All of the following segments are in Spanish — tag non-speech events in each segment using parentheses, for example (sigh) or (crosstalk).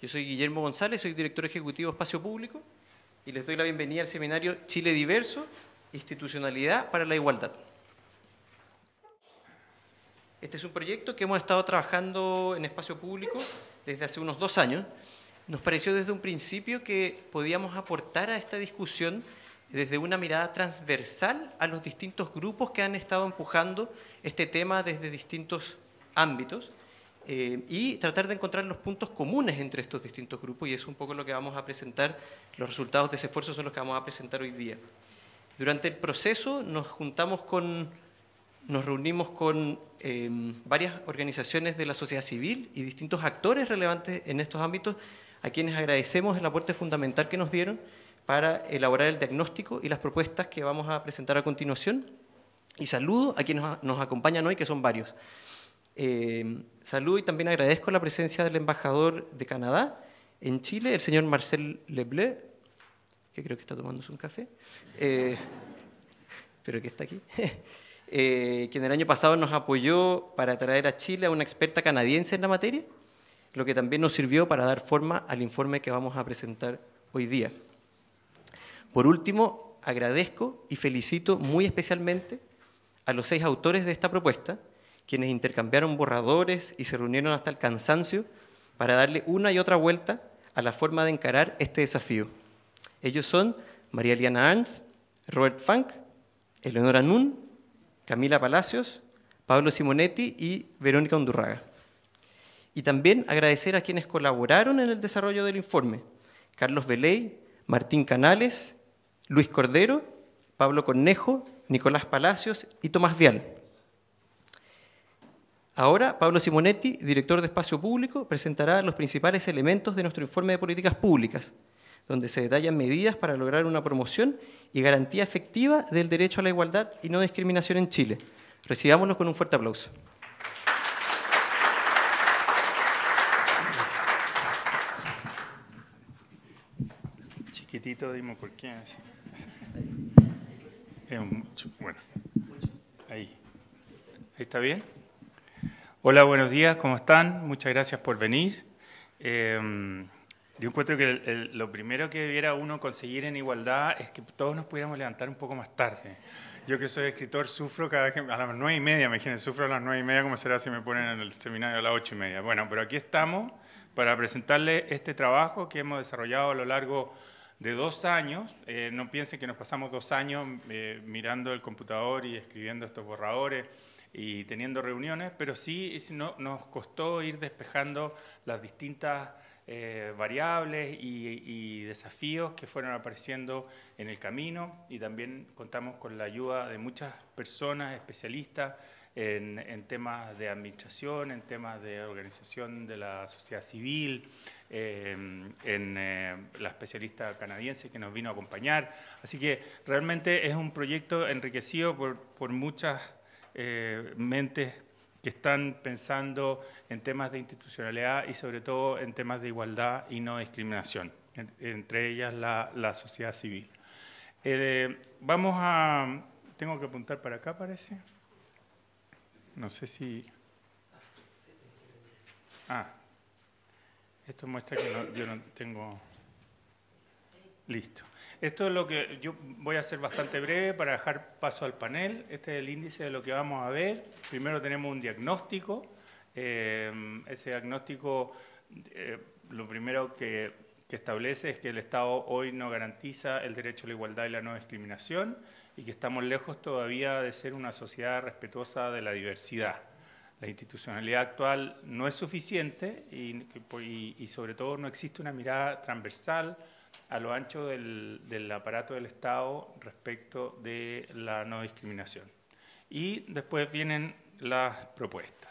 Yo soy Guillermo González, soy director ejecutivo de Espacio Público y les doy la bienvenida al seminario Chile Diverso, Institucionalidad para la Igualdad. Este es un proyecto que hemos estado trabajando en Espacio Público desde hace unos dos años. Nos pareció desde un principio que podíamos aportar a esta discusión desde una mirada transversal a los distintos grupos que han estado empujando este tema desde distintos ámbitos eh, y tratar de encontrar los puntos comunes entre estos distintos grupos y es un poco lo que vamos a presentar, los resultados de ese esfuerzo son los que vamos a presentar hoy día. Durante el proceso nos juntamos nos reunimos con em, varias organizaciones de la sociedad civil y distintos actores relevantes en estos ámbitos a quienes agradecemos el aporte fundamental que nos dieron para elaborar el diagnóstico y las propuestas que vamos a presentar a continuación. Y saludo a quienes nos acompañan hoy, que son varios. Eh, saludo y también agradezco la presencia del embajador de Canadá en Chile, el señor Marcel Lebleu, que creo que está tomándose un café, eh, pero que está aquí, (laughs) eh, quien el año pasado nos apoyó para traer a Chile a una experta canadiense en la materia, lo que también nos sirvió para dar forma al informe que vamos a presentar hoy día. Por último, agradezco y felicito muy especialmente a los seis autores de esta propuesta, quienes intercambiaron borradores y se reunieron hasta el cansancio para darle una y otra vuelta a la forma de encarar este desafío. Ellos son María Eliana Arns, Robert Funk, Eleonora Nun, Camila Palacios, Pablo Simonetti y Verónica Undurraga. Y también agradecer a quienes colaboraron en el desarrollo del informe, Carlos Veley, Martín Canales, Luis Cordero, Pablo Cornejo, Nicolás Palacios y Tomás Vial. Ahora, Pablo Simonetti, director de Espacio Público, presentará los principales elementos de nuestro informe de políticas públicas, donde se detallan medidas para lograr una promoción y garantía efectiva del derecho a la igualdad y no discriminación en Chile. Recibámoslo con un fuerte aplauso. por qué. Bueno, ahí. está bien? Hola, buenos días, ¿cómo están? Muchas gracias por venir. Em, yo encuentro que lo primero que debiera uno conseguir en igualdad es que todos nos pudiéramos levantar un poco más tarde. Yo que soy escritor sufro cada vez que a las nueve y media, me imagínense, sufro a las nueve y media, ¿cómo será si me ponen en el seminario a las ocho y media? Bueno, pero aquí estamos para presentarle este trabajo que hemos desarrollado a lo largo de de dos años. Eh, no piensen que nos pasamos dos años eh, mirando el computador y escribiendo estos borradores y teniendo reuniones, pero sí no, nos costó ir despejando las distintas eh, variables y, desafíos que fueron apareciendo en el camino y también contamos con la ayuda de muchas personas especialistas en, temas de administración, en temas de organización de la sociedad civil, eh, en eh, la especialista canadiense que nos vino a acompañar. Así que realmente es un proyecto enriquecido por, por muchas mentes que están pensando en temas de institucionalidad y sobre todo en temas de igualdad y no discriminación, entre ellas la, sociedad civil. Eh, vamos a... Tengo que apuntar para acá, parece. No sé si... Ah, esto muestra que yo no tengo... Listo. Esto es lo que yo voy a hacer bastante breve para dejar paso al panel. Este es el índice de lo que vamos a ver. Primero tenemos un diagnóstico. Eh, ese diagnóstico, eh, lo primero que, establece es que el Estado hoy no garantiza el derecho a la igualdad y la no discriminación y que estamos lejos todavía de ser una sociedad respetuosa de la diversidad. La institucionalidad actual no es suficiente y sobre todo no existe una mirada transversal a lo ancho del, aparato del Estado respecto de la no discriminación. Y después vienen las propuestas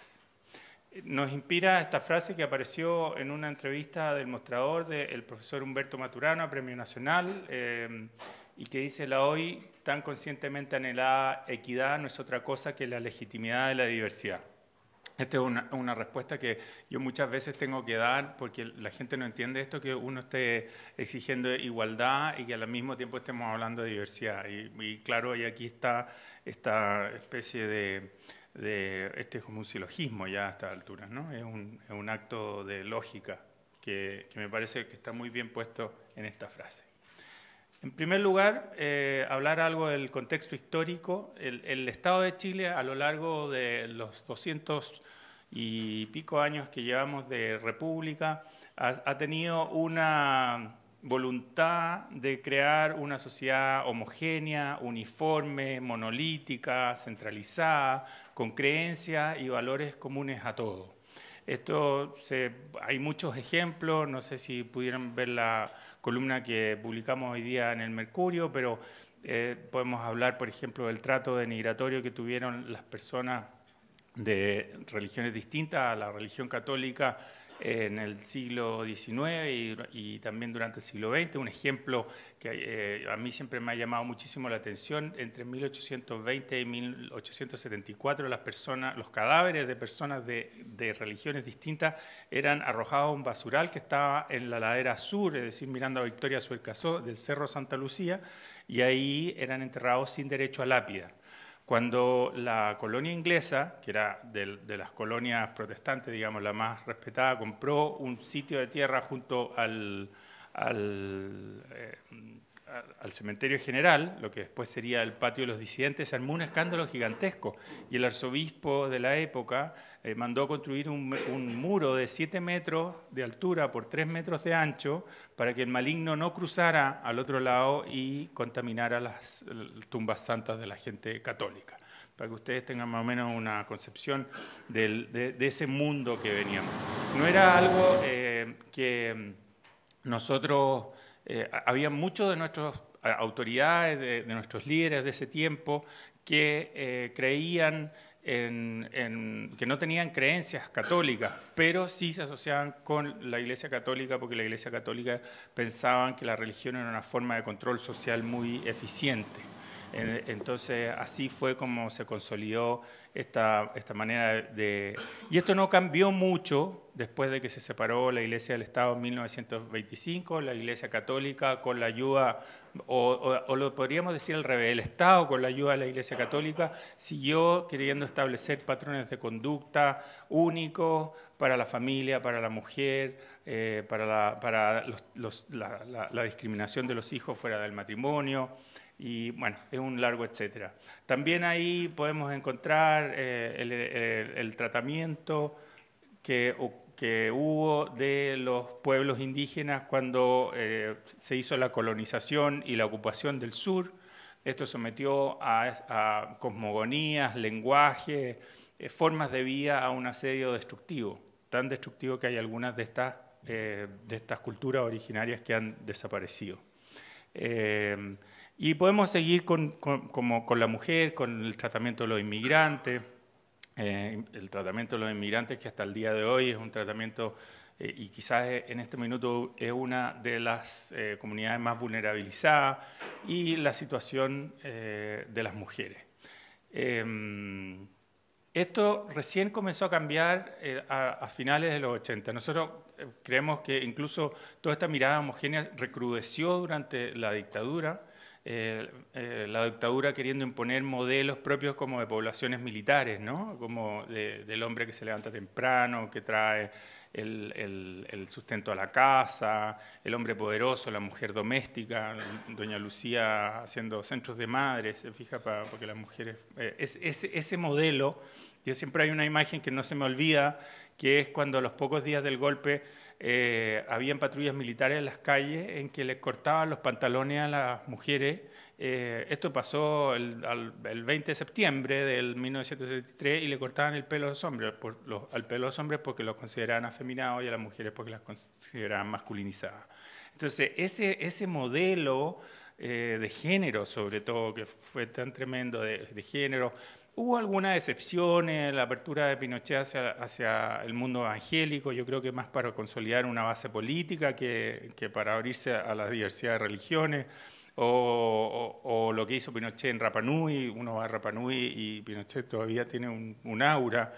nos inspira esta frase que apareció en una entrevista del mostrador del profesor Humberto Maturana, Premio Nacional, eh, y que dice la hoy tan conscientemente anhelada equidad no es otra cosa que la legitimidad de la diversidad. Esta es una, respuesta que yo muchas veces tengo que dar porque la gente no entiende esto, que uno esté exigiendo igualdad y que al mismo tiempo estemos hablando de diversidad. Y, y claro, y aquí está esta especie de, este es como un silogismo ya a estas alturas, ¿no? Es un, acto de lógica que me parece que está muy bien puesto en esta frase. En primer lugar, eh, hablar algo del contexto histórico. El, Estado de Chile a lo largo de los 200 y pico años que llevamos de República ha tenido una voluntad de crear una sociedad homogénea, uniforme, monolítica, centralizada, con creencias y valores comunes a todos. Esto hay muchos ejemplos, no sé si pudieron ver la columna que publicamos hoy día en el Mercurio, pero eh, podemos hablar, por ejemplo, del trato denigratorio que tuvieron las personas de religiones distintas a la religión católica en el siglo XIX y, también durante el siglo XX. Un ejemplo que eh, a mí siempre me ha llamado muchísimo la atención, entre 1820 y 1874 las personas, los cadáveres de personas de, religiones distintas eran arrojados a un basural que estaba en la ladera sur, es decir, mirando a Victoria Suercasó, del Cerro Santa Lucía, y ahí eran enterrados sin derecho a lápida cuando la colonia inglesa, que era de, las colonias protestantes, digamos, la más respetada, compró un sitio de tierra junto al, al eh, al cementerio general, lo que después sería el patio de los disidentes, se armó un escándalo gigantesco. Y el arzobispo de la época eh, mandó construir un, muro de 7 metros de altura por 3 metros de ancho para que el maligno no cruzara al otro lado y contaminara las, tumbas santas de la gente católica. Para que ustedes tengan más o menos una concepción de, ese mundo que veníamos. No era algo eh, que nosotros eh, había muchos de nuestras autoridades, de, nuestros líderes de ese tiempo, que eh, creían que no tenían creencias católicas, pero sí se asociaban con la Iglesia Católica porque la Iglesia Católica pensaban que la religión era una forma de control social muy eficiente. Entonces así fue como se consolidó esta, esta manera de... Y esto no cambió mucho después de que se separó la Iglesia del Estado en 1925, la Iglesia Católica con la ayuda, o, lo podríamos decir al revés, el Estado con la ayuda de la Iglesia Católica siguió queriendo establecer patrones de conducta únicos para la familia, para la mujer, eh, para, la, para la, la discriminación de los hijos fuera del matrimonio. Y bueno, es un largo etcétera. También ahí podemos encontrar eh, el, tratamiento que, hubo de los pueblos indígenas cuando eh, se hizo la colonización y la ocupación del sur. Esto sometió a, cosmogonías, lenguaje, eh, formas de vida a un asedio destructivo, tan destructivo que hay algunas de estas, de estas culturas originarias que han desaparecido. Y podemos seguir con, la mujer, con el tratamiento de los inmigrantes, eh, el tratamiento de los inmigrantes que hasta el día de hoy es un tratamiento eh, y quizás en este minuto es una de las eh, comunidades más vulnerabilizadas y la situación de las mujeres. esto recién comenzó a cambiar a, a, finales de los 80. Nosotros creemos que incluso toda esta mirada homogénea recrudeció durante la dictadura eh, eh, la dictadura queriendo imponer modelos propios como de poblaciones militares, ¿no? como del hombre que se levanta temprano, que trae el, sustento a la casa, el hombre poderoso, la mujer doméstica, doña Lucía haciendo centros de madres, se fija, para, porque las mujeres... es, eh, ese modelo, yo siempre hay una imagen que no se me olvida, que es cuando a los pocos días del golpe eh, habían patrullas militares en las calles en que les cortaban los pantalones a las mujeres. Eh, esto pasó el, 20 de septiembre del 1973 y le cortaban el pelo a los hombres, al pelo a los hombres porque los consideraban afeminados y a las mujeres porque las consideraban masculinizadas. Entonces, ese, ese modelo eh, de género, sobre todo, que fue tan tremendo de género, hubo alguna decepción en la apertura de Pinochet hacia, hacia, el mundo evangélico, yo creo que más para consolidar una base política que, para abrirse a la diversidad de religiones, o, lo que hizo Pinochet en Rapanui, uno va a Rapanui y Pinochet todavía tiene un, aura,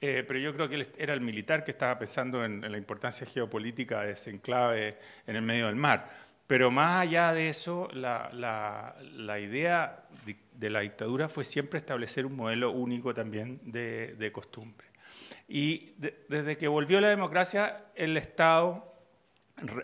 eh, pero yo creo que él era el militar que estaba pensando en la importancia geopolítica de ese enclave en el medio del mar. Pero más allá de eso, la, idea de, la dictadura fue siempre establecer un modelo único también de, costumbre. Y desde que volvió la democracia, el Estado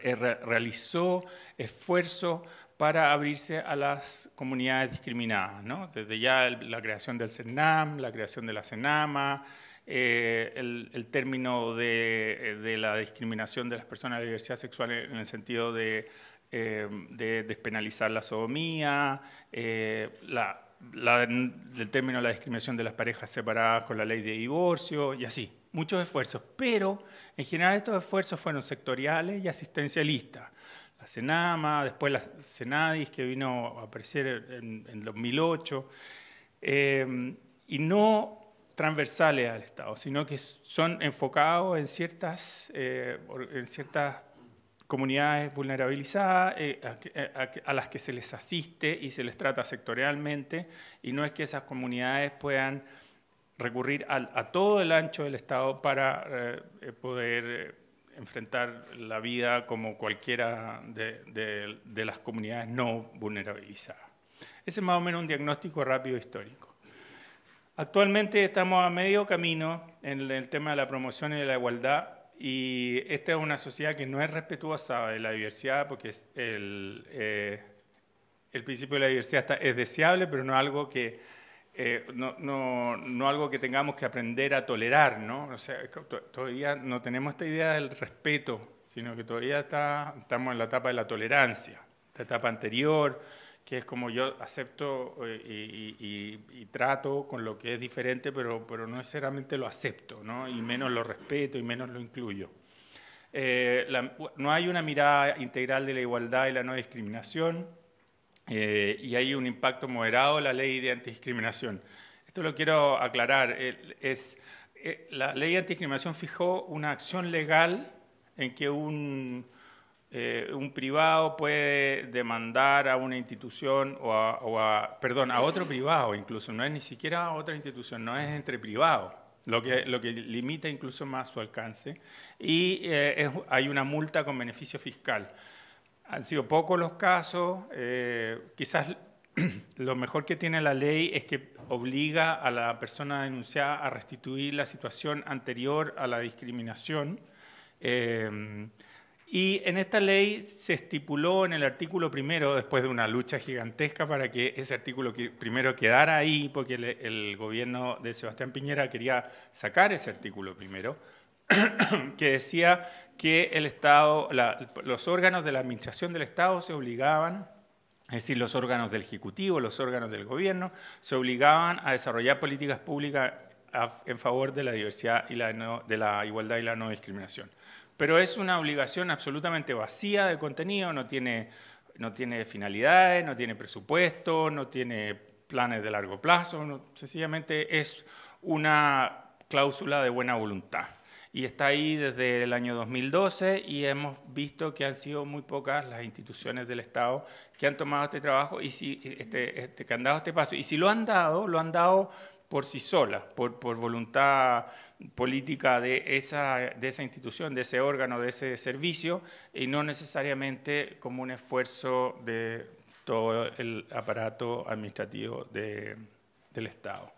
eh, realizó esfuerzos para abrirse a las comunidades discriminadas, desde ya la creación del CENAM, la creación de la CENAMA, eh, el, término de la discriminación de las personas de diversidad sexual en el sentido de eh, de despenalizar la sodomía, eh, el término de la discriminación de las parejas separadas con la ley de divorcio y así. Muchos esfuerzos, pero en general estos esfuerzos fueron sectoriales y asistencialistas. La CENAMA, después la CENADIS que vino a aparecer en, 2008, eh, y no transversales al Estado, sino que son enfocados en ciertas, en ciertas comunidades vulnerabilizadas eh, eh, a, las que se les asiste y se les trata sectorialmente, y no es que esas comunidades puedan recurrir a, todo el ancho del Estado para eh, poder enfrentar la vida como cualquiera de, de las comunidades no vulnerabilizadas. Ese es más o menos un diagnóstico rápido histórico. Actualmente estamos a medio camino en el tema de la promoción y de la igualdad y esta es una sociedad que no es respetuosa de la diversidad, porque eh, el, principio de la diversidad es deseable, pero no algo que eh, no, algo que tengamos que aprender a tolerar, ¿no? O sea, todavía no tenemos esta idea del respeto, sino que todavía estamos en la etapa de la tolerancia, la etapa anterior, que es como yo acepto eh, y, trato con lo que es diferente, pero, pero no necesariamente lo acepto, ¿no? y menos lo respeto y menos lo incluyo. Eh, no hay una mirada integral de la igualdad y la no discriminación, eh, y hay un impacto moderado en la ley de antidiscriminación. Esto lo quiero aclarar. es, la ley de antidiscriminación fijó una acción legal en que un eh, un privado puede demandar a una institución o a, perdón, a otro privado incluso, no es ni siquiera a otra institución, no es entre privados, lo que, lo que limita incluso más su alcance, y eh, hay una multa con beneficio fiscal. Han sido pocos los casos, eh, quizás (clears throat) lo mejor que tiene la ley es que obliga a la persona denunciada a restituir la situación anterior a la discriminación. Y en esta ley se estipuló en el artículo primero, después de una lucha gigantesca para que ese artículo primero quedara ahí, porque el, gobierno de Sebastián Piñera quería sacar ese artículo primero, (clears throat) que decía que el Estado, los órganos de la administración del Estado se obligaban es decir, los órganos del Ejecutivo, los órganos del Gobierno, se obligaban a desarrollar políticas públicas en favor de la diversidad y de la igualdad y la no discriminación pero es una obligación absolutamente vacía de contenido, no tiene, no tiene finalidades, no tiene presupuesto, no tiene planes de largo plazo, sencillamente es una cláusula de buena voluntad. Y está ahí desde el año 2012 y hemos visto que han sido muy pocas las instituciones del Estado que han tomado este trabajo y si este, este este paso. Y si lo han dado, lo han dado por sí sola, por, por voluntad política de esa, de esa institución, de ese órgano, de ese servicio, y no necesariamente como un esfuerzo de todo el aparato administrativo del Estado.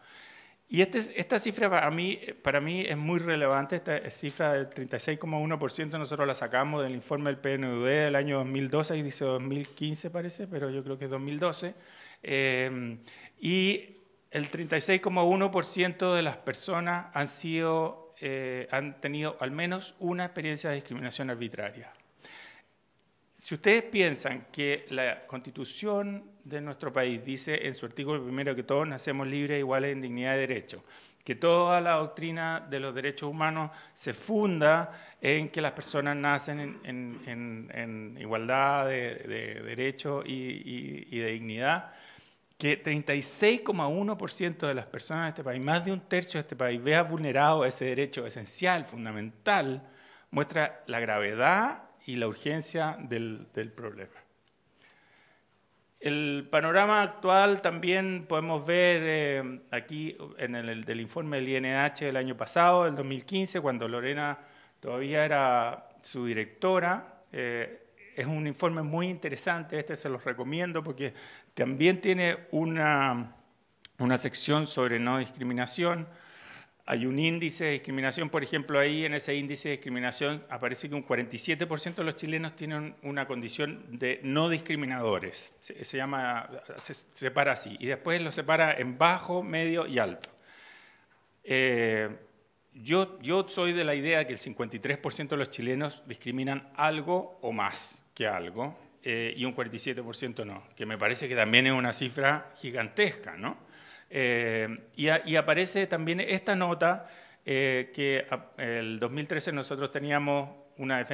Y este, esta cifra para mí, para mí es muy relevante, esta cifra del 36,1% nosotros la sacamos del informe del PNUD del año 2012, y dice 2015 parece, pero yo creo que es 2012. Eh, y el 36,1% de las personas han, sido, eh, han tenido al menos una experiencia de discriminación arbitraria. Si ustedes piensan que la constitución de nuestro país dice en su artículo primero que todos nacemos libres, iguales en dignidad y derecho, que toda la doctrina de los derechos humanos se funda en que las personas nacen en, igualdad de, de derechos y de dignidad, que 36,1% de las personas de este país, más de un tercio de este país, vea vulnerado ese derecho esencial, fundamental, muestra la gravedad y la urgencia del, problema. El panorama actual también podemos ver eh, aquí en el del informe del INH del año pasado, del 2015, cuando Lorena todavía era su directora. Eh, es un informe muy interesante, este se los recomiendo porque también tiene una, sección sobre no discriminación. Hay un índice de discriminación, por ejemplo, ahí en ese índice de discriminación aparece que un 47% de los chilenos tienen una condición de no discriminadores. Se, llama, separa así. Y después lo separa en bajo, medio y alto. Eh, yo, yo soy de la idea que el 53% de los chilenos discriminan algo o más que algo eh, y un 47% no, que me parece que también es una cifra gigantesca, ¿no? Eh, y, aparece también esta nota eh, que en el 2013 nosotros teníamos una,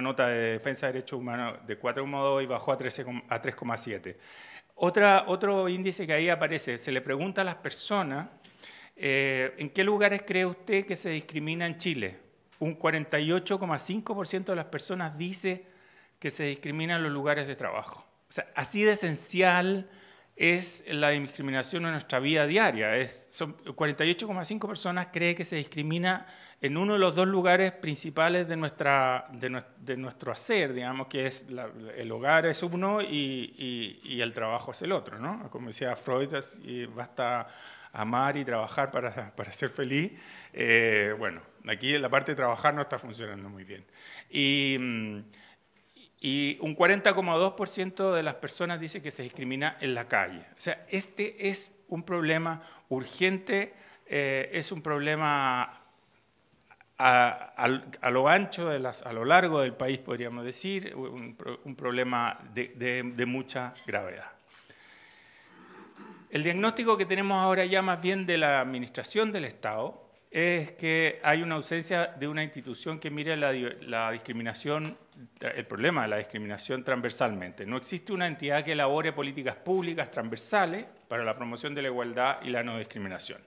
nota de defensa de derechos humanos de 4,2 y bajó a 3,7. otro índice que ahí aparece, se le pregunta a las personas, ¿en qué lugares cree usted que se discrimina en Chile? Un 48,5% de las personas dice que se discrimina en los lugares de trabajo. así de esencial es la discriminación en nuestra vida diaria. Es, son 48,5 personas cree que se discrimina en uno de los dos lugares principales de, nuestra, de, nuestro hacer, digamos, que es el hogar es uno y, y, el trabajo es el otro, ¿no? Como decía Freud, basta amar y trabajar para, para ser feliz. Eh, bueno, aquí la parte de trabajar no está funcionando muy bien. Y... Mm, y un 40,2% de las personas dice que se discrimina en la calle. O sea, este es un problema urgente, eh, es un problema a, lo ancho, de a lo largo del país, podríamos decir, un, problema de, mucha gravedad. El diagnóstico que tenemos ahora ya más bien de la administración del Estado es que hay una ausencia de una institución que mire la discriminación el problema de la discriminación transversalmente. No existe una entidad que elabore políticas públicas transversales para la promoción de la igualdad y la no discriminación.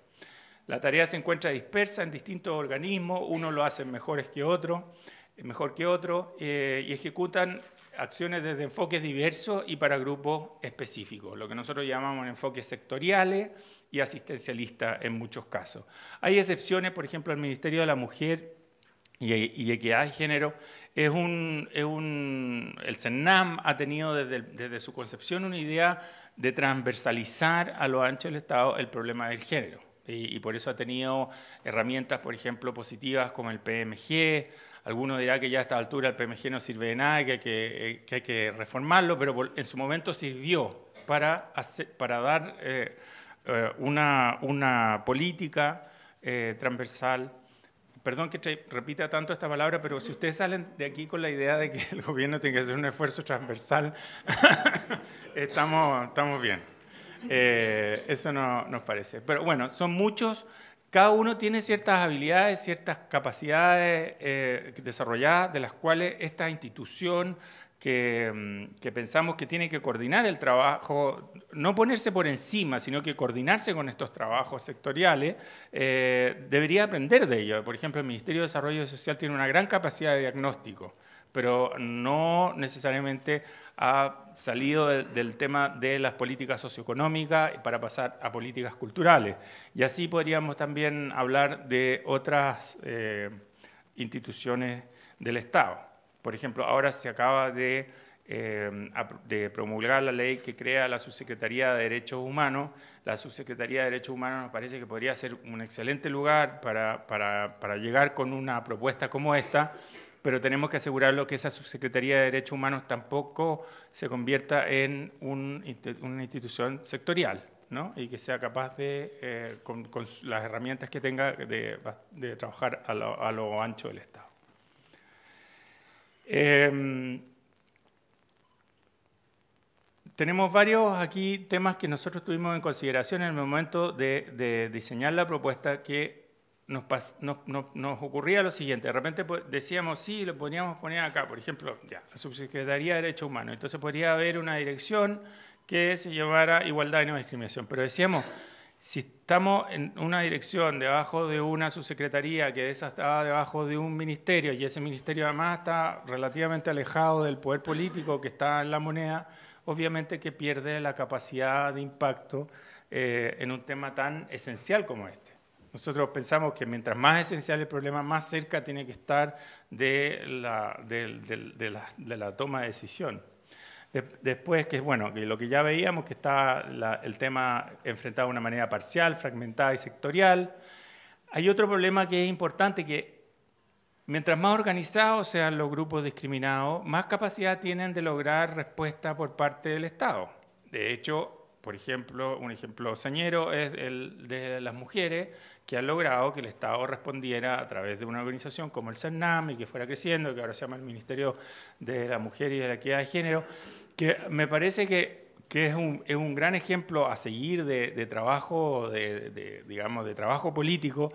La tarea se encuentra dispersa en distintos organismos, uno lo hacen que otro mejor que otro eh, y ejecutan acciones desde enfoques diversos y para grupos específicos, lo que nosotros llamamos enfoques sectoriales y asistencialistas en muchos casos. Hay excepciones, por ejemplo, el Ministerio de la Mujer y, y Equidad de Género es un, el CENAM ha tenido desde, su concepción una idea de transversalizar a lo ancho del Estado el problema del género. Y, por eso ha tenido herramientas, por ejemplo, positivas como el PMG. Algunos dirán que ya a esta altura el PMG no sirve de nada, y eh, que, hay que reformarlo, pero en su momento sirvió para, dar eh, eh, una, política transversal Perdón que repita tanto esta palabra, pero si ustedes salen de aquí con la idea de que el gobierno tiene que hacer un esfuerzo transversal, (laughs) estamos, bien. Eh, eso no, nos parece. Pero bueno, son muchos, cada uno tiene ciertas habilidades, ciertas capacidades eh, desarrolladas, de las cuales esta institución, Mm, que, pensamos que tiene que coordinar el trabajo, no ponerse por encima, sino que coordinarse con estos trabajos sectoriales, eh, debería aprender de ello. Por ejemplo, el Ministerio de Desarrollo Social tiene una gran capacidad de diagnóstico, pero no necesariamente ha salido del, tema de las políticas socioeconómicas para pasar a políticas culturales. Y así podríamos también hablar de otras eh, instituciones del Estado. Por ejemplo, ahora se acaba eh, de, promulgar la ley que crea la Subsecretaría de Derechos Humanos. La Subsecretaría de Derechos Humanos nos parece que podría ser un excelente lugar para, llegar con una propuesta como esta pero tenemos que asegurarlo que esa subsecretaría de Derechos Humanos tampoco se convierta en una institución sectorial, ¿no? Y que sea capaz de, eh, con, las herramientas que tenga, de, trabajar a lo ancho del Estado. Em, tenemos varios aquí temas que nosotros tuvimos en consideración en el momento de, diseñar la propuesta que nos, nos, ocurría lo siguiente. De repente pues, decíamos, sí, lo podríamos poner acá, por ejemplo, ya, la Subsecretaría de Derechos Humanos. Entonces podría haber una dirección que se llamara Igualdad y No Discriminación. Pero decíamos si estamos en una dirección debajo de una subsecretaría que está debajo de un ministerio y ese ministerio además está relativamente alejado del poder político que está en la moneda, obviamente que pierde la capacidad de impacto eh, en un tema tan esencial como este. Nosotros pensamos que mientras más esencial el problema, más cerca tiene que estar de la toma de decisión. Después, que es bueno, que lo que ya veíamos, que está el tema enfrentado de una manera parcial, fragmentada y sectorial. Hay otro problema que es importante, que mientras más organizados sean los grupos discriminados, más capacidad tienen de lograr respuesta por parte del Estado. De hecho, por ejemplo, un ejemplo señero es el de las mujeres, que han logrado que el Estado respondiera a través de una organización como el CERNAM y que fuera creciendo, que ahora se llama el Ministerio de la Mujer y de la Equidad de Género que me parece que, es, un, gran ejemplo a seguir de, trabajo, de, de, digamos, de trabajo político,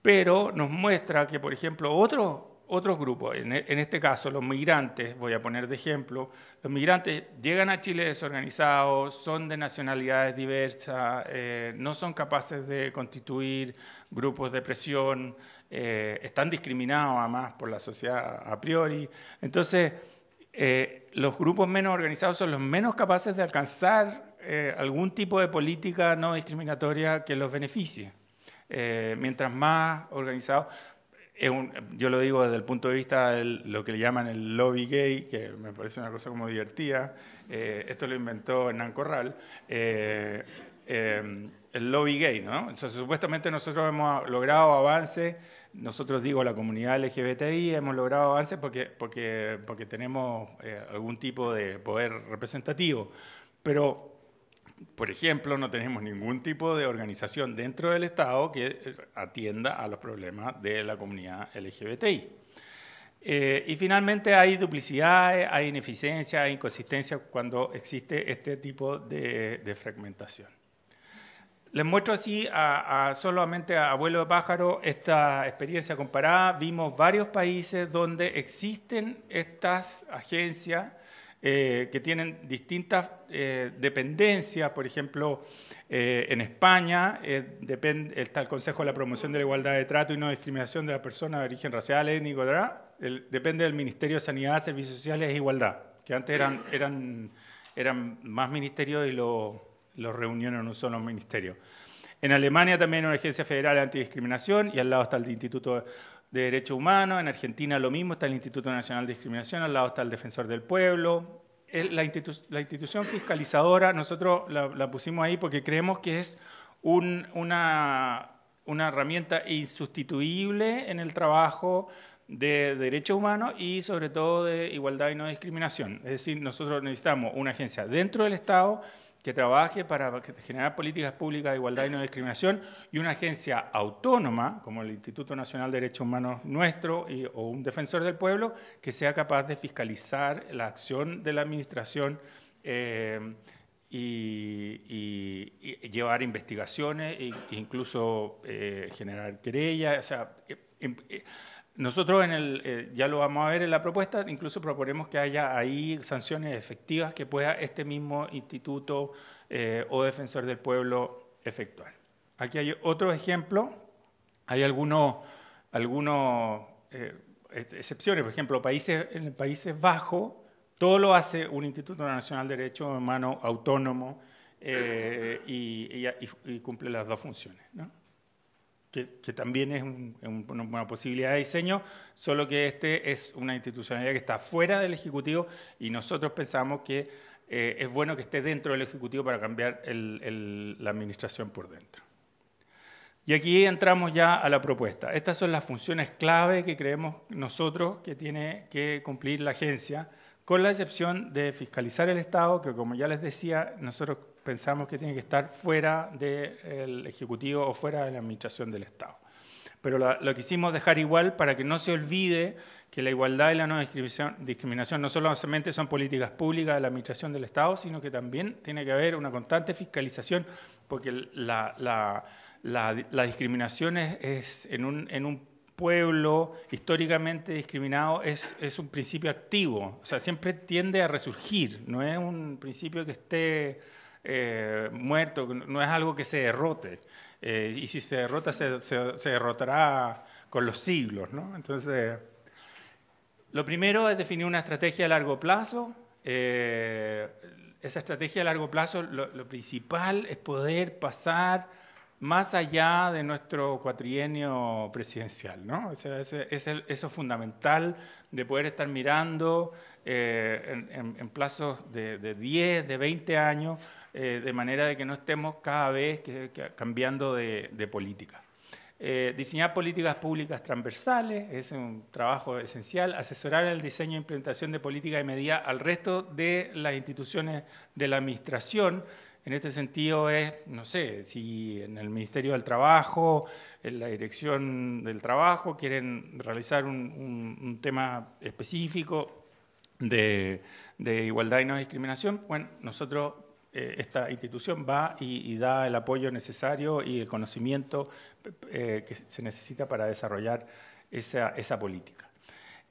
pero nos muestra que, por ejemplo, otros otros grupos, e, en, este caso los migrantes, voy a poner de ejemplo, los migrantes llegan a Chile desorganizados, son de nacionalidades diversas, eh, no son capaces de constituir grupos de presión, eh, están discriminados además por la sociedad a priori. Entonces, eh, los grupos menos organizados son los menos capaces de alcanzar eh, algún tipo de política no discriminatoria que los beneficie. Eh, mientras más organizados, yo lo digo desde el punto de vista de lo que le llaman el lobby gay, que me parece una cosa como divertida, eh, esto lo inventó Hernán Corral, el lobby gay, ¿no? Entonces, supuestamente nosotros hemos logrado avances nosotros digo la comunidad LGBTI hemos logrado avances porque, tenemos eh, algún tipo de poder representativo, pero por ejemplo no tenemos ningún tipo de organización dentro del Estado que eh, atienda a los problemas de la comunidad LGBTI. Eh, y finalmente hay duplicidades, hay ineficiencia, hay inconsistencia cuando existe este tipo de fragmentación. Les muestro así a, solamente a Abuelo de pájaro esta experiencia comparada. Vimos varios países donde existen estas agencias eh, que tienen distintas eh, dependencias. Por ejemplo, eh, en España está el Consejo de la Promoción de la Igualdad de Trato y No Discriminación de la Persona de Origen Racial, Étnico, etc. depende del Ministerio de Sanidad, Servicios Sociales e Igualdad, que antes eran, eran más ministerios y lo los reuniones en un solo ministerio. En Alemania también una agencia federal de antidiscriminación y al lado está el Instituto de derecho humano En Argentina lo mismo, está el Instituto Nacional de Discriminación, al lado está el Defensor del Pueblo. La, la institución fiscalizadora nosotros la, pusimos ahí porque creemos que es una, una herramienta insustituible en el trabajo de derechos humanos y sobre todo de igualdad y no discriminación. Es decir, nosotros necesitamos una agencia dentro del Estado que trabaje para generar políticas públicas de igualdad y no discriminación y una agencia autónoma, como el Instituto Nacional de Derechos Humanos nuestro o un defensor del pueblo, que sea capaz de fiscalizar la acción de la administración eh, y, llevar investigaciones e incluso eh, generar querellas. O sea, em, em, nosotros eh, ya lo vamos a ver en la propuesta, incluso proponemos que haya ahí sanciones efectivas que pueda este mismo instituto eh, o defensor del pueblo efectuar. Aquí hay otro ejemplo, hay algunas eh, excepciones, por ejemplo, países, en Países Bajos todo lo hace un Instituto Nacional de derecho humano autónomo y, cumple las dos funciones que, también es una posibilidad de diseño, solo que este es una institucionalidad que está fuera del Ejecutivo y nosotros pensamos que eh, es bueno que esté dentro del Ejecutivo para cambiar la administración por dentro. Y aquí entramos ya a la propuesta. Estas son las funciones clave que creemos nosotros que tiene que cumplir la agencia, con la excepción de fiscalizar el Estado, que como ya les decía, nosotros pensamos que tiene que estar fuera del Ejecutivo o fuera de la Administración del Estado. Pero lo, quisimos dejar igual para que no se olvide que la igualdad y la no discriminación, no solamente son políticas públicas de la Administración del Estado, sino que también tiene que haber una constante fiscalización, porque la, discriminación es, es en, un, en un pueblo históricamente discriminado es, es, un principio activo, o sea, siempre tiende a resurgir, no es un principio que esté eh, muerto, no es algo que se derrote. Eh, y si se derrota, se, derrotará con los siglos. ¿no? Entonces, lo primero es definir una estrategia a largo plazo. Eh, esa estrategia a largo plazo, lo, principal es poder pasar más allá de nuestro cuatrienio presidencial. ¿no? eso es fundamental de poder estar mirando en, plazos de, de, 10, de 20 años eh, de manera de que no estemos cada vez que, cambiando de, política. Eh, diseñar políticas públicas transversales es un trabajo esencial. Asesorar el diseño e implementación de políticas de medida al resto de las instituciones de la administración. En este sentido es, no sé, si en el Ministerio del Trabajo, en la Dirección del Trabajo quieren realizar un, tema específico de, de igualdad y no discriminación, bueno, nosotros eh, esta institución va y, da el apoyo necesario y el conocimiento eh, eh, que se necesita para desarrollar esa, esa política.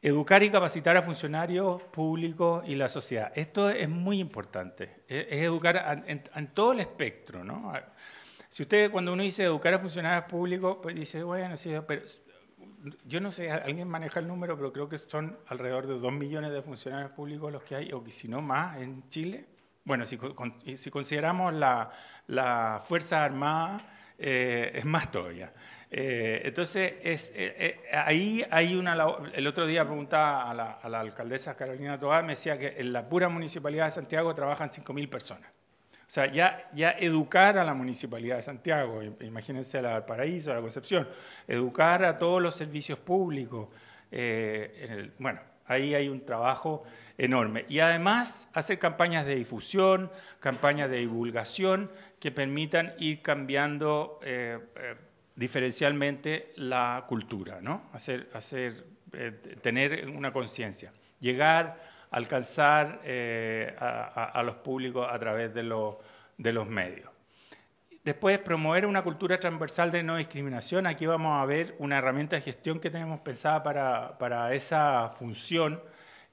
Educar y capacitar a funcionarios públicos y la sociedad. Esto es muy importante. E, es, educar en, todo el espectro. ¿no? Si usted, cuando uno dice educar a funcionarios públicos, pues dice, bueno, pero yo no sé, alguien maneja el número, pero creo que son alrededor de dos millones de funcionarios públicos los que hay, o si no más, en Chile bueno, si, consideramos la, Fuerza Armada, eh, es más todavía. Eh, entonces, eh, ahí hay una... El otro día preguntaba a la, alcaldesa Carolina Tobá, me decía que en la pura municipalidad de Santiago trabajan 5.000 personas. O sea, ya, educar a la municipalidad de Santiago, imagínense la Paraíso, la Concepción, educar a todos los servicios públicos, bueno, Ahí hay un trabajo enorme. Y además hacer campañas de difusión, campañas de divulgación que permitan ir cambiando eh, eh, diferencialmente la cultura, ¿no? hacer, eh, tener una conciencia, llegar alcanzar a, los públicos a través de los medios. Después, promover una cultura transversal de no discriminación. Aquí vamos a ver una herramienta de gestión que tenemos pensada para, esa función,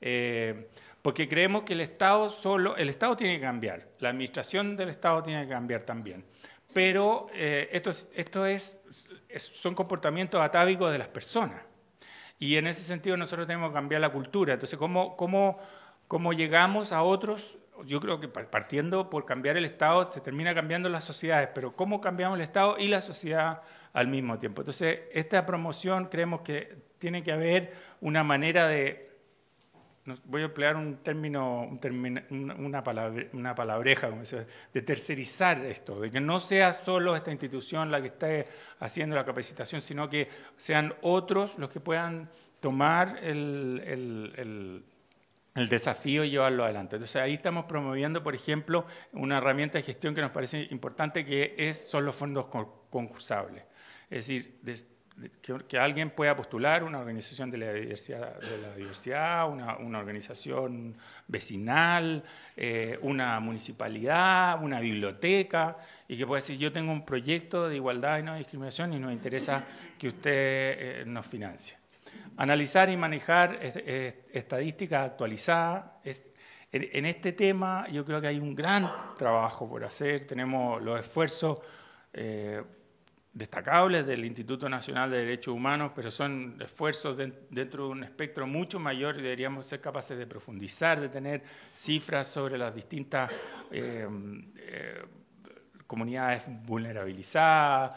eh, porque creemos que el Estado solo, el Estado tiene que cambiar, la administración del Estado tiene que cambiar también. Pero eh, esto, esto son comportamientos atávicos de las personas. Y en ese sentido nosotros tenemos que cambiar la cultura. Entonces, ¿cómo, cómo llegamos a otros yo creo que partiendo por cambiar el Estado, se termina cambiando las sociedades, pero ¿cómo cambiamos el Estado y la sociedad al mismo tiempo? Entonces, esta promoción creemos que tiene que haber una manera de voy a emplear un término, una, palabra, una palabreja, de tercerizar esto, de que no sea solo esta institución la que esté haciendo la capacitación, sino que sean otros los que puedan tomar el, el desafío y llevarlo adelante. Entonces ahí estamos promoviendo, por ejemplo, una herramienta de gestión que nos parece importante, que es, son los fondos concursables. Es decir, que, alguien pueda postular una organización de la diversidad, de la diversidad una, organización vecinal, eh, una municipalidad, una biblioteca, y que pueda decir, yo tengo un proyecto de igualdad y no discriminación y nos interesa que usted eh, nos financie. Analizar y manejar estadísticas actualizadas. en este tema yo creo que hay un gran trabajo por hacer. Tenemos los esfuerzos eh, destacables del Instituto Nacional de Derechos Humanos, pero son esfuerzos dentro de un espectro mucho mayor y deberíamos ser capaces de profundizar, de tener cifras sobre las distintas eh, eh, comunidades vulnerabilizadas,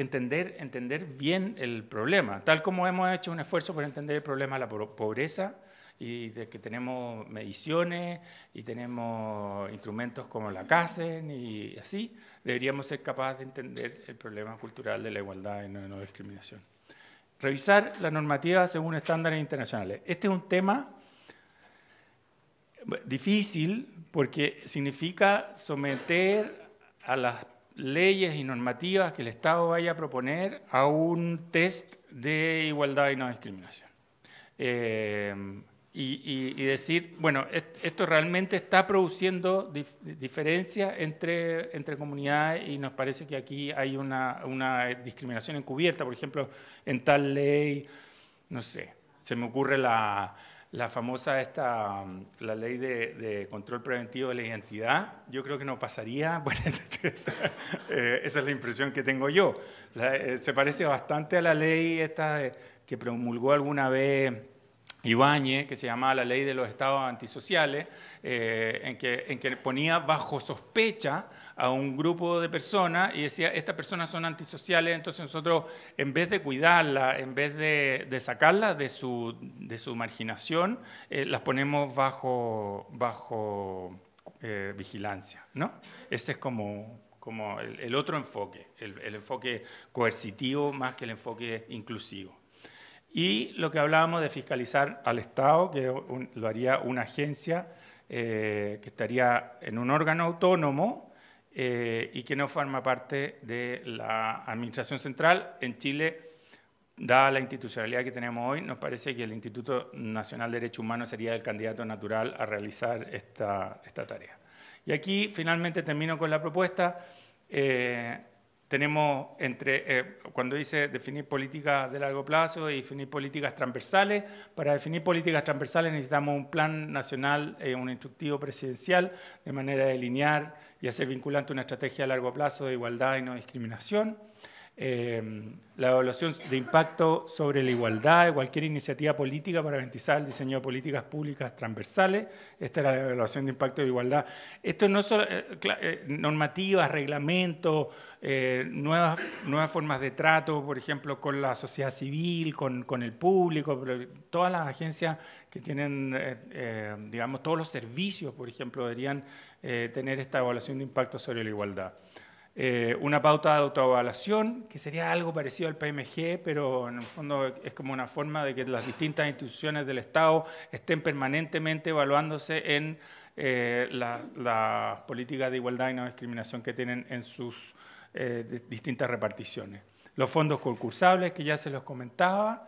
entender, entender bien el problema, tal como hemos hecho un esfuerzo por entender el problema de la pobreza y de que tenemos mediciones y tenemos instrumentos como la CASEN y así, deberíamos ser capaces de entender el problema cultural de la igualdad y no, no discriminación. Revisar la normativa según estándares internacionales. Este es un tema difícil porque significa someter a las leyes y normativas que el Estado vaya a proponer a un test de igualdad y no discriminación. Eh, y, decir, bueno, esto realmente está produciendo diferencias entre, entre comunidades y nos parece que aquí hay una discriminación encubierta, por ejemplo, en tal ley, no sé, se me ocurre la, la famosa esta, mm, la ley de, control preventivo de la identidad, yo creo que no pasaría. (laughs) Bueno, eh, esa, es la impresión que tengo yo. Eh, se parece bastante a la ley esta que promulgó alguna vez Ibáñez, que se llamaba la ley de los estados antisociales, eh, en, que, en que ponía bajo sospecha a un grupo de personas y decía, estas personas son antisociales, entonces nosotros en vez de cuidarlas, en vez de, sacarlas de su, marginación, eh, las ponemos bajo, bajo eh, vigilancia. Ese es como, como el, otro enfoque, el, enfoque coercitivo más que el enfoque inclusivo. Y lo que hablábamos de fiscalizar al Estado, que lo haría una agencia eh, que estaría en un órgano autónomo eh, y que no forma parte de la Administración Central. En Chile, dada la institucionalidad que tenemos hoy, nos parece que el Instituto Nacional de Derechos Humanos sería el candidato natural a realizar esta, esta tarea. Y aquí finalmente termino con la propuesta. Eh, tenemos entre, eh, cuando dice definir políticas de largo plazo y definir políticas transversales, para definir políticas transversales necesitamos un plan nacional, eh, un instructivo presidencial, de manera de delinear y hacer vinculante una estrategia a largo plazo de igualdad y no discriminación. Em, la evaluación de impacto sobre la igualdad de cualquier iniciativa política para garantizar el diseño de políticas públicas transversales. Esta es la evaluación de impacto de igualdad. Esto no solo eh, eh, normativas, reglamentos, eh, nuevas, nuevas formas de trato, por ejemplo, con la sociedad civil, con, con el público, todas las agencias que tienen, digamos, todos los servicios, por ejemplo, deberían tener esta evaluación de impacto sobre la igualdad. Eh, una pauta de autoevaluación, que sería algo parecido al PMG, pero en el fondo es como una forma de que las distintas instituciones del Estado estén permanentemente evaluándose en eh, las políticas de igualdad y no discriminación que tienen en sus eh, distintas reparticiones. Los fondos concursables, que ya se los comentaba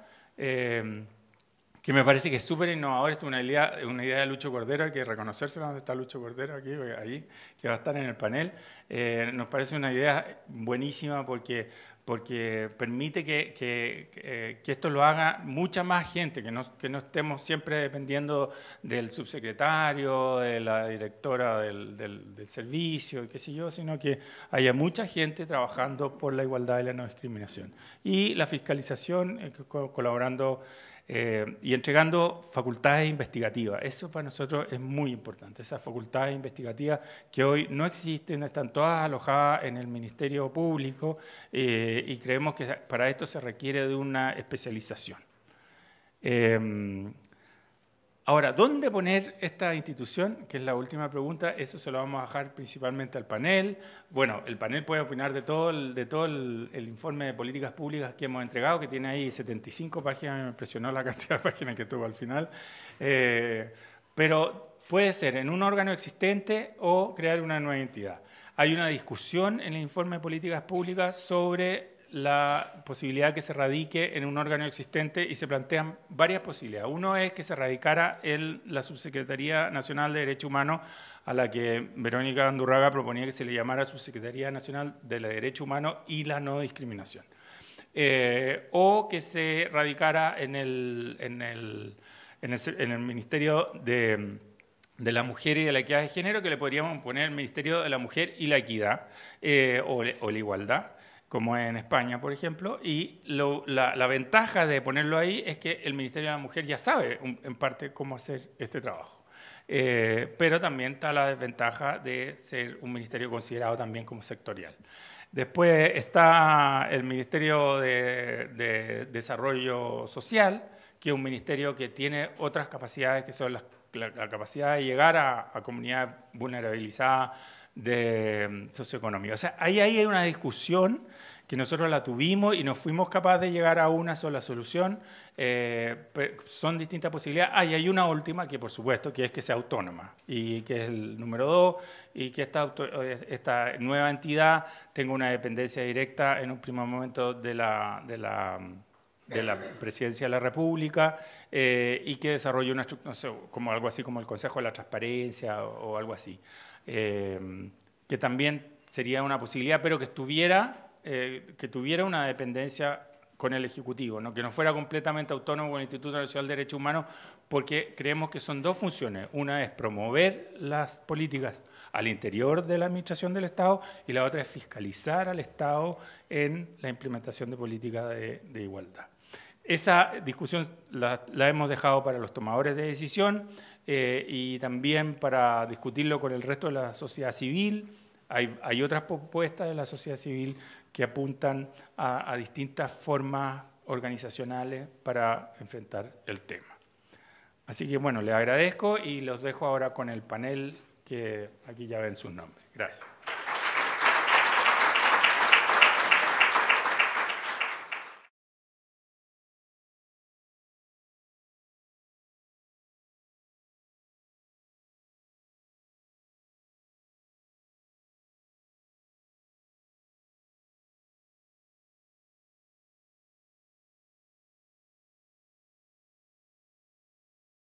que me parece que es súper innovador. es una idea, una idea de Lucho Cordero, hay que reconocerse donde está Lucho Cordero, aquí, eh, ahí, que va a estar en el panel. Eh, nos parece una idea buenísima porque, porque permite que, eh, esto lo haga mucha más gente, que no, estemos siempre dependiendo del subsecretario, de la directora del, del, servicio, qué sé yo, sino que haya mucha gente trabajando por la igualdad y la no discriminación. Y la fiscalización colaborando eh, y entregando facultades investigativas. Eso para nosotros es muy importante, esas facultades investigativas que hoy no existen, están todas alojadas en el Ministerio Público eh, y creemos que para esto se requiere de una especialización. Em, Ahora, ¿dónde poner esta institución? Que es la última pregunta, eso se lo vamos a dejar principalmente al panel. Bueno, el panel puede opinar de todo, el, de todo el, informe de políticas públicas que hemos entregado, que tiene ahí 75 páginas, me impresionó la (laughs) cantidad de páginas que tuvo al final. Eh, pero puede ser en un órgano existente o crear una nueva entidad. Hay una discusión en el informe de políticas públicas sobre la posibilidad de que se radique en un órgano existente y se plantean varias posibilidades. Uno es que se radicara en la Subsecretaría Nacional de Derecho Humano, a la que Verónica Andurraga proponía que se le llamara Subsecretaría Nacional de la Derecho Humano y la No Discriminación. Eh, o que se radicara en el, Ministerio de de la mujer y de la equidad de género, que le podríamos poner el Ministerio de la Mujer y la Equidad eh, o, la Igualdad, como en España, por ejemplo, y la, ventaja de ponerlo ahí es que el Ministerio de la Mujer ya sabe en parte cómo hacer este trabajo. Eh, pero también está la desventaja de ser un ministerio considerado también como sectorial. Después está el Ministerio de, Desarrollo Social, que es un ministerio que tiene otras capacidades que son la, capacidad de llegar a, a comunidades vulnerabilizadas de mm, socioeconómica. O sea, ahí, hay una discusión que nosotros la tuvimos y no fuimos capaces de llegar a una sola solución. Eh, son distintas posibilidades. Ah, hay una última que, por supuesto, que es que sea autónoma y que es el número dos y que esta, eh, nueva entidad tenga una dependencia directa en un primer momento de la, presidencia de la República eh, y que desarrolle una como algo así como el Consejo de la Transparencia o algo así. Em, que también sería una posibilidad, pero que estuviera, eh, que tuviera una dependencia con el Ejecutivo, ¿no? que no fuera completamente autónomo el Instituto Nacional de Derechos Humanos, porque creemos que son dos funciones. Una es promover las políticas al interior de la Administración del Estado y la otra es fiscalizar al Estado en la implementación de políticas de, igualdad. Esa discusión la, hemos dejado para los tomadores de decisión. Eh, y también para discutirlo con el resto de la sociedad civil. Hay, otras propuestas de la sociedad civil que apuntan a, a distintas formas organizacionales para enfrentar el tema. Así que bueno, les agradezco y los dejo ahora con el panel que aquí ya ven sus nombres. Gracias.